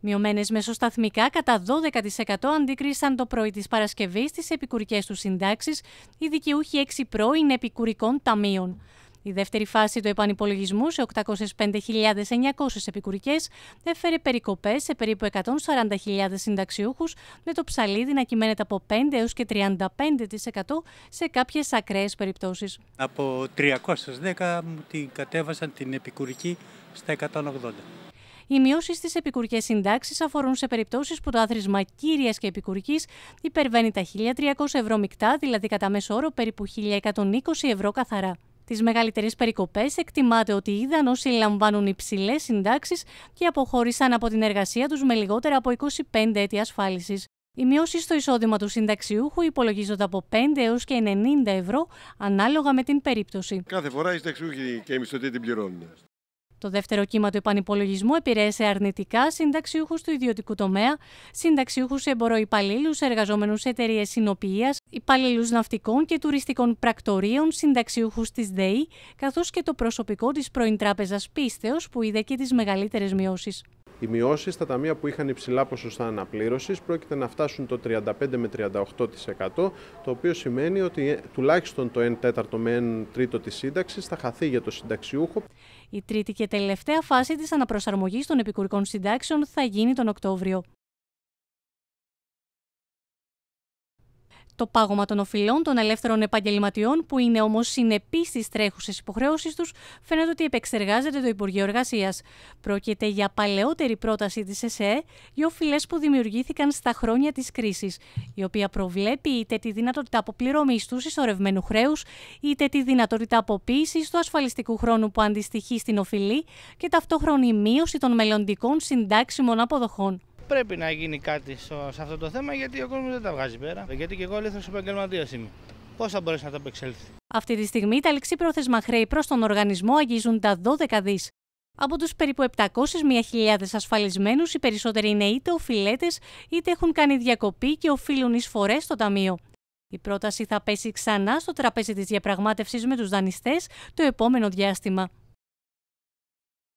Μειωμένες μεσοσταθμικά κατά 12% αντίκρισαν το πρωί της Παρασκευής στι επικουρικές τους συντάξεις οι δικαιούχοι 6 πρώην επικουρικών ταμείων. Η δεύτερη φάση του επανυπολογισμού σε 805.900 επικουρικές έφερε περικοπές σε περίπου 140.000 συνταξιούχους με το ψαλίδι να κυμαίνεται από 5 έως και 35% σε κάποιες ακραίες περιπτώσεις. Από 310 την κατέβασαν την επικουρική στα 180. Οι μειώσεις στις επικουρικές συντάξεις αφορούν σε περιπτώσεις που το άθροισμα κύριας και επικουρικής υπερβαίνει τα 1.300 ευρώ μεικτά, δηλαδή κατά μέσο όρο περίπου 1.120 ευρώ καθαρά. Τις μεγαλύτερες περικοπές εκτιμάται ότι είδαν όσοι λαμβάνουν υψηλές συντάξεις και αποχώρησαν από την εργασία τους με λιγότερα από 25 έτη ασφάλισης. Οι μειώσεις στο εισόδημα του συνταξιούχου υπολογίζονται από 5 έως και 90 ευρώ ανάλογα με την περίπτωση. Κάθε φορά οι συνταξιούχοι και οι μισθωτοί την πληρώνουν. Το δεύτερο κύμα του επανυπολογισμού επηρέασε αρνητικά συνταξιούχους του ιδιωτικού τομέα, συνταξιούχους εμποροϊπαλλήλους, εργαζόμενους σε εταιρείες συνοποιίας, υπαλλήλους ναυτικών και τουριστικών πρακτορείων, συνταξιούχους της ΔΕΗ, καθώς και το προσωπικό της πρώην Τράπεζας Πίστεως που είδε και τις μεγαλύτερες μειώσεις. Οι μειώσεις στα ταμεία που είχαν υψηλά ποσοστά αναπλήρωσης πρόκειται να φτάσουν το 35 με 38%, το οποίο σημαίνει ότι ε, τουλάχιστον το 1 τέταρτο με 1 τρίτο της σύνταξης θα χαθεί για το συνταξιούχο. Η τρίτη και τελευταία φάση της αναπροσαρμογής των επικουρικών συντάξεων θα γίνει τον Οκτώβριο. το πάγωμα των οφειλών των ελεύθερων επαγγελματιών, που είναι όμως συνεπείς στις τρέχουσες υποχρεώσεις τους, φαίνεται ότι επεξεργάζεται το Υπουργείο Εργασίας. Πρόκειται για παλαιότερη πρόταση της ΕΣΕ για οφειλές που δημιουργήθηκαν στα χρόνια της κρίσης, η οποία προβλέπει είτε τη δυνατότητα αποπληρωμής τους ισορρευμένου χρέους, είτε τη δυνατότητα αποποίησης του ασφαλιστικού χρόνου που αντιστοιχεί στην οφειλή και ταυτόχρονη μείωση των μελλοντικών συντάξιμων αποδοχών πρέπει να γίνει κάτι σε αυτό το θέμα γιατί ο κόσμος δεν τα βγάζει πέρα. Γιατί και εγώ αλήθεια επαγγελματίας είμαι. Πώς θα μπορέσει να τα απεξέλθει. Αυτή τη στιγμή τα πρόθεσμα χρέη προς τον οργανισμό αγγίζουν τα 12 δις. Από τους περίπου 700.000 ασφαλισμένους, οι περισσότεροι είναι είτε οφειλέτες είτε έχουν κάνει διακοπή και οφείλουν εισφορέ στο ταμείο. Η πρόταση θα πέσει ξανά στο τραπέζι της διαπραγμάτευσης με τους δανειστές το επόμενο διάστημα.